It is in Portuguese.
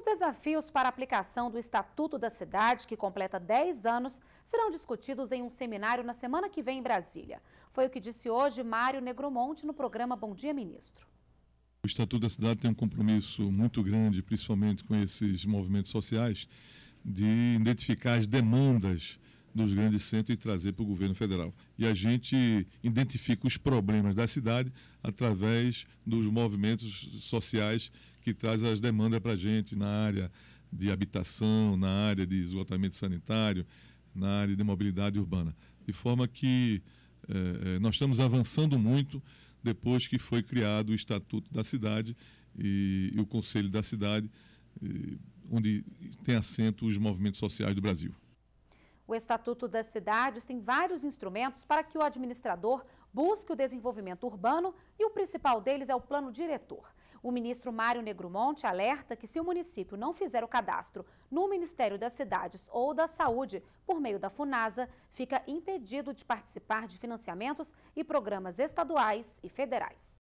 Os desafios para a aplicação do Estatuto da Cidade, que completa 10 anos, serão discutidos em um seminário na semana que vem em Brasília. Foi o que disse hoje Mário Negromonte no programa Bom Dia Ministro. O Estatuto da Cidade tem um compromisso muito grande, principalmente com esses movimentos sociais, de identificar as demandas dos grandes centros e trazer para o governo federal. E a gente identifica os problemas da cidade através dos movimentos sociais que traz as demandas para a gente na área de habitação, na área de esgotamento sanitário, na área de mobilidade urbana. De forma que eh, eh, nós estamos avançando muito depois que foi criado o Estatuto da Cidade e, e o Conselho da Cidade, e, eh, onde tem assento os movimentos sociais do Brasil. O Estatuto das Cidades tem vários instrumentos para que o administrador busque o desenvolvimento urbano e o principal deles é o plano diretor. O ministro Mário Negromonte alerta que se o município não fizer o cadastro no Ministério das Cidades ou da Saúde por meio da Funasa, fica impedido de participar de financiamentos e programas estaduais e federais.